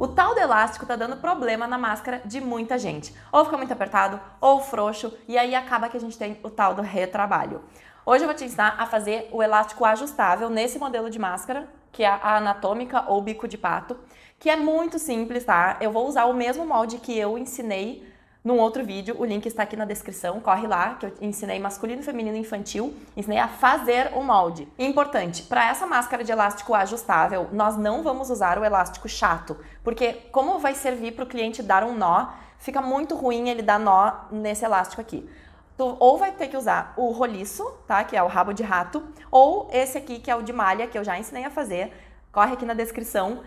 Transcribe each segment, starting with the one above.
O tal do elástico tá dando problema na máscara de muita gente. Ou fica muito apertado, ou frouxo, e aí acaba que a gente tem o tal do retrabalho. Hoje eu vou te ensinar a fazer o elástico ajustável nesse modelo de máscara, que é a anatômica ou bico de pato, que é muito simples, tá? Eu vou usar o mesmo molde que eu ensinei num outro vídeo, o link está aqui na descrição, corre lá, que eu ensinei masculino, feminino e infantil, ensinei a fazer o molde. Importante, para essa máscara de elástico ajustável, nós não vamos usar o elástico chato, porque como vai servir para o cliente dar um nó, fica muito ruim ele dar nó nesse elástico aqui. Tu ou vai ter que usar o roliço, tá, que é o rabo de rato, ou esse aqui que é o de malha, que eu já ensinei a fazer, corre aqui na descrição,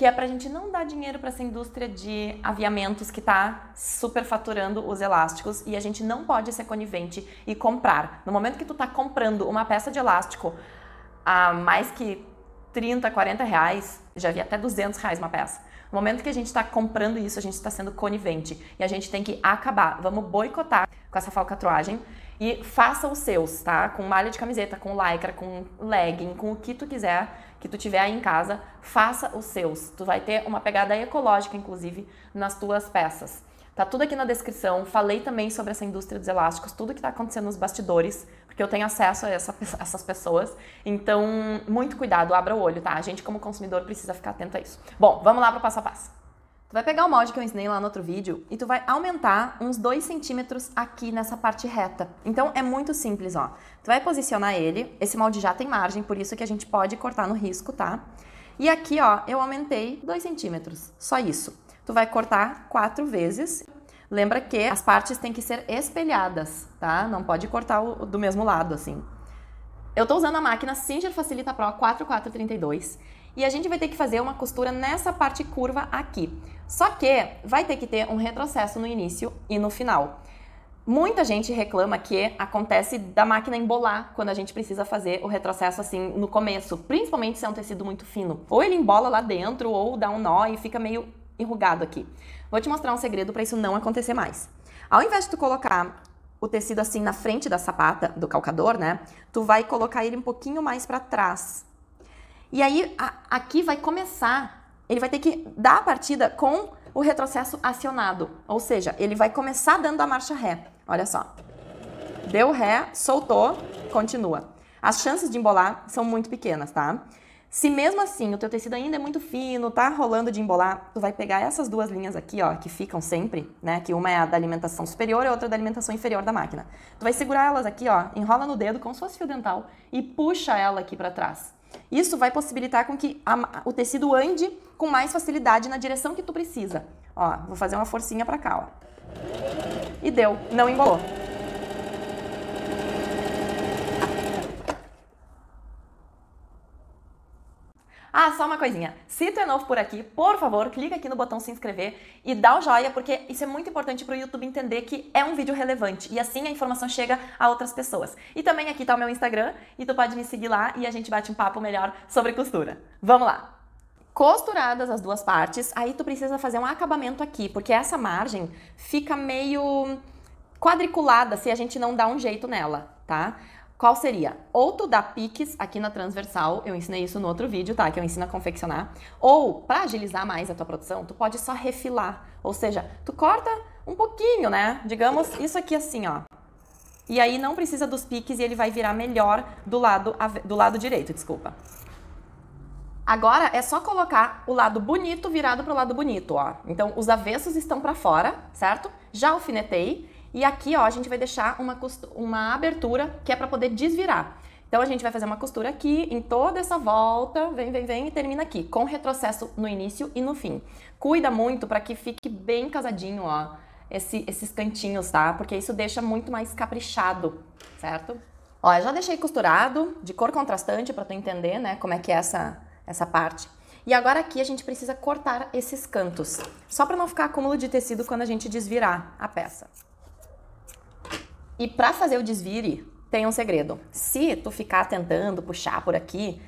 que é para a gente não dar dinheiro para essa indústria de aviamentos que está superfaturando os elásticos e a gente não pode ser conivente e comprar. No momento que tu está comprando uma peça de elástico a mais que 30, 40 reais, já vi até 200 reais uma peça. No momento que a gente está comprando isso, a gente está sendo conivente e a gente tem que acabar. Vamos boicotar com essa falcatruagem e faça os seus, tá? Com malha de camiseta, com lycra, com legging, com o que tu quiser, que tu tiver aí em casa, faça os seus. Tu vai ter uma pegada ecológica, inclusive, nas tuas peças. Tá tudo aqui na descrição. Falei também sobre essa indústria dos elásticos, tudo que está acontecendo nos bastidores, porque eu tenho acesso a essa, essas pessoas. Então, muito cuidado, abra o olho, tá? A gente, como consumidor, precisa ficar atento a isso. Bom, vamos lá para passo a passo. Tu vai pegar o molde que eu ensinei lá no outro vídeo e tu vai aumentar uns 2 centímetros aqui nessa parte reta. Então é muito simples, ó. Tu vai posicionar ele, esse molde já tem margem, por isso que a gente pode cortar no risco, tá? E aqui, ó, eu aumentei 2 centímetros, só isso. Tu vai cortar quatro vezes. Lembra que as partes têm que ser espelhadas, tá? Não pode cortar o, do mesmo lado, assim. Eu tô usando a máquina Singer Facilita Pro 4432 e a gente vai ter que fazer uma costura nessa parte curva aqui. Só que vai ter que ter um retrocesso no início e no final. Muita gente reclama que acontece da máquina embolar quando a gente precisa fazer o retrocesso assim no começo, principalmente se é um tecido muito fino. Ou ele embola lá dentro, ou dá um nó e fica meio enrugado aqui. Vou te mostrar um segredo para isso não acontecer mais. Ao invés de tu colocar o tecido assim na frente da sapata, do calcador, né? Tu vai colocar ele um pouquinho mais para trás, e aí a, aqui vai começar, ele vai ter que dar a partida com o retrocesso acionado, ou seja, ele vai começar dando a marcha ré. Olha só. Deu ré, soltou, continua. As chances de embolar são muito pequenas, tá? Se mesmo assim o teu tecido ainda é muito fino, tá rolando de embolar, tu vai pegar essas duas linhas aqui, ó, que ficam sempre, né? Que uma é a da alimentação superior e a outra da alimentação inferior da máquina. Tu vai segurar elas aqui, ó, enrola no dedo como se fosse fio dental e puxa ela aqui para trás. Isso vai possibilitar com que a, o tecido ande com mais facilidade na direção que tu precisa. Ó, vou fazer uma forcinha para cá, ó. E deu, não embolou. Ah, só uma coisinha. Se tu é novo por aqui, por favor, clica aqui no botão se inscrever e dá o joinha, porque isso é muito importante para o YouTube entender que é um vídeo relevante e assim a informação chega a outras pessoas. E também aqui está o meu Instagram e tu pode me seguir lá e a gente bate um papo melhor sobre costura. Vamos lá! costuradas as duas partes, aí tu precisa fazer um acabamento aqui, porque essa margem fica meio quadriculada se a gente não dá um jeito nela, tá? Qual seria? Ou tu dá piques aqui na transversal, eu ensinei isso no outro vídeo, tá? Que eu ensino a confeccionar. Ou, para agilizar mais a tua produção, tu pode só refilar. Ou seja, tu corta um pouquinho, né? Digamos, isso aqui assim, ó. E aí não precisa dos piques e ele vai virar melhor do lado, do lado direito, desculpa. Agora é só colocar o lado bonito virado para o lado bonito, ó. Então os avessos estão para fora, certo? Já alfinetei e aqui, ó, a gente vai deixar uma, uma abertura que é para poder desvirar. Então a gente vai fazer uma costura aqui, em toda essa volta, vem, vem, vem e termina aqui, com retrocesso no início e no fim. Cuida muito para que fique bem casadinho, ó, esse, esses cantinhos, tá? Porque isso deixa muito mais caprichado, certo? Ó, eu já deixei costurado, de cor contrastante, para tu entender, né, como é que é essa, essa parte. E agora aqui a gente precisa cortar esses cantos, só para não ficar acúmulo de tecido quando a gente desvirar a peça. E para fazer o desvire, tem um segredo. Se tu ficar tentando puxar por aqui,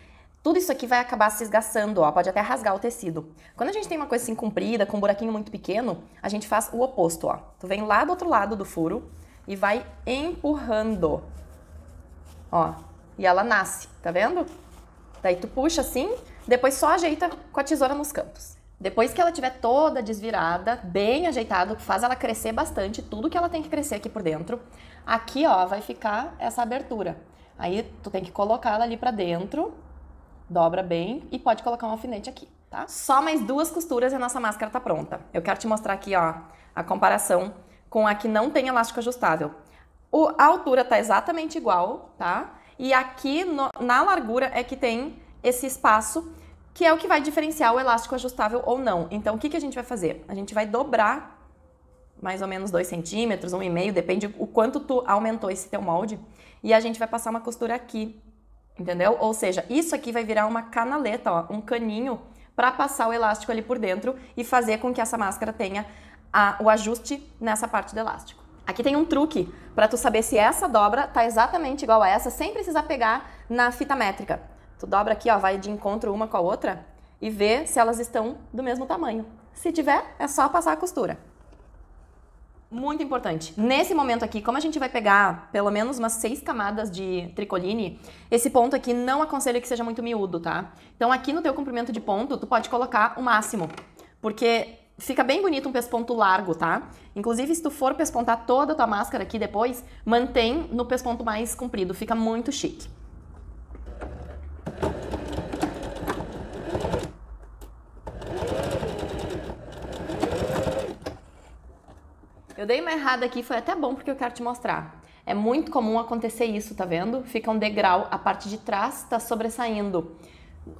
tudo isso aqui vai acabar se esgaçando, ó, pode até rasgar o tecido. Quando a gente tem uma coisa assim comprida, com um buraquinho muito pequeno, a gente faz o oposto, ó. Tu vem lá do outro lado do furo e vai empurrando. Ó, e ela nasce, tá vendo? Daí tu puxa assim, depois só ajeita com a tesoura nos cantos. Depois que ela tiver toda desvirada, bem ajeitada, faz ela crescer bastante, tudo que ela tem que crescer aqui por dentro. Aqui, ó, vai ficar essa abertura. Aí tu tem que colocar ela ali para dentro, dobra bem e pode colocar um alfinete aqui, tá? Só mais duas costuras e a nossa máscara tá pronta. Eu quero te mostrar aqui, ó, a comparação com a que não tem elástico ajustável. O, a altura tá exatamente igual, tá? E aqui no, na largura é que tem esse espaço, que é o que vai diferenciar o elástico ajustável ou não. Então, o que, que a gente vai fazer? A gente vai dobrar mais ou menos 2 centímetros, 1,5, um depende o quanto tu aumentou esse teu molde. E a gente vai passar uma costura aqui, entendeu? Ou seja, isso aqui vai virar uma canaleta, ó, um caninho para passar o elástico ali por dentro e fazer com que essa máscara tenha a, o ajuste nessa parte do elástico. Aqui tem um truque para tu saber se essa dobra tá exatamente igual a essa sem precisar pegar na fita métrica. Tu dobra aqui, ó, vai de encontro uma com a outra e vê se elas estão do mesmo tamanho. Se tiver, é só passar a costura muito importante. Nesse momento aqui, como a gente vai pegar pelo menos umas seis camadas de tricoline, esse ponto aqui não aconselho que seja muito miúdo, tá? Então aqui no teu comprimento de ponto, tu pode colocar o máximo, porque fica bem bonito um pesponto largo, tá? Inclusive, se tu for pespontar toda a tua máscara aqui depois, mantém no pesponto mais comprido, fica muito chique. Eu dei uma errada aqui, foi até bom porque eu quero te mostrar. É muito comum acontecer isso, tá vendo? Fica um degrau, a parte de trás está sobressaindo.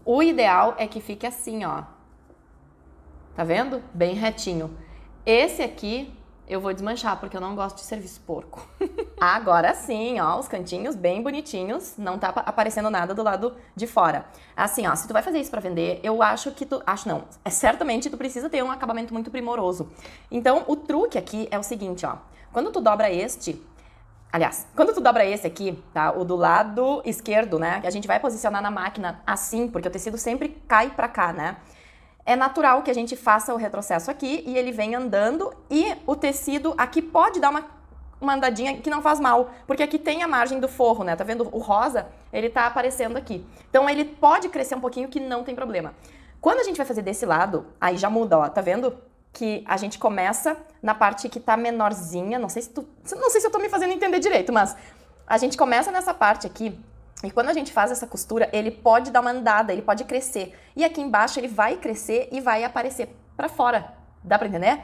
O ideal é que fique assim, ó. Tá vendo? Bem retinho. Esse aqui eu vou desmanchar, porque eu não gosto de serviço porco. Agora sim, ó, os cantinhos bem bonitinhos, não tá aparecendo nada do lado de fora. Assim, ó, se tu vai fazer isso para vender, eu acho que tu, acho não, é, certamente tu precisa ter um acabamento muito primoroso. Então, o truque aqui é o seguinte, ó. Quando tu dobra este, aliás, quando tu dobra esse aqui, tá, o do lado esquerdo, né, a gente vai posicionar na máquina assim, porque o tecido sempre cai para cá, né? é natural que a gente faça o retrocesso aqui e ele vem andando e o tecido aqui pode dar uma, uma andadinha que não faz mal, porque aqui tem a margem do forro, né? Tá vendo? O rosa, ele tá aparecendo aqui. Então ele pode crescer um pouquinho que não tem problema. Quando a gente vai fazer desse lado, aí já muda, ó, tá vendo? Que a gente começa na parte que tá menorzinha, não sei se tu, não sei se eu tô me fazendo entender direito, mas a gente começa nessa parte aqui e quando a gente faz essa costura, ele pode dar uma andada, ele pode crescer. E aqui embaixo ele vai crescer e vai aparecer para fora. Dá para entender?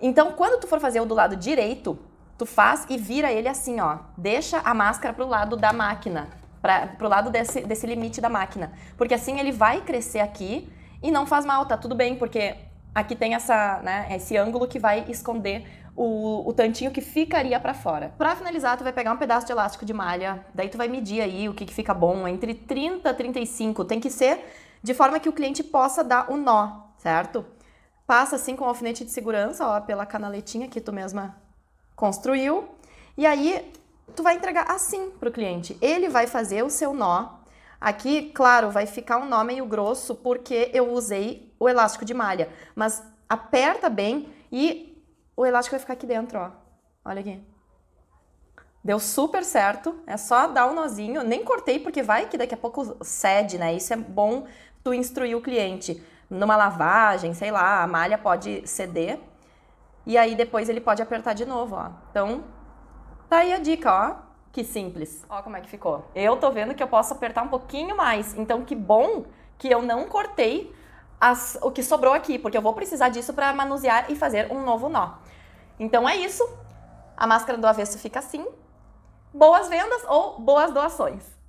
Então, quando tu for fazer o do lado direito, tu faz e vira ele assim, ó. Deixa a máscara pro lado da máquina, pra, pro lado desse, desse limite da máquina. Porque assim ele vai crescer aqui e não faz mal, tá tudo bem, porque aqui tem essa, né, esse ângulo que vai esconder o, o tantinho que ficaria para fora. Para finalizar, tu vai pegar um pedaço de elástico de malha, daí tu vai medir aí o que, que fica bom, entre 30 e 35, tem que ser de forma que o cliente possa dar o um nó, certo? Passa assim com o alfinete de segurança, ó, pela canaletinha que tu mesma construiu, e aí tu vai entregar assim para o cliente. Ele vai fazer o seu nó Aqui, claro, vai ficar um nó meio grosso porque eu usei o elástico de malha, mas aperta bem e o elástico vai ficar aqui dentro, ó. Olha aqui. Deu super certo, é só dar um nozinho, nem cortei porque vai que daqui a pouco cede, né? Isso é bom tu instruir o cliente. Numa lavagem, sei lá, a malha pode ceder e aí depois ele pode apertar de novo, ó. Então, tá aí a dica, ó que simples. Ó como é que ficou. Eu tô vendo que eu posso apertar um pouquinho mais. Então que bom que eu não cortei as, o que sobrou aqui, porque eu vou precisar disso para manusear e fazer um novo nó. Então é isso. A máscara do avesso fica assim. Boas vendas ou boas doações.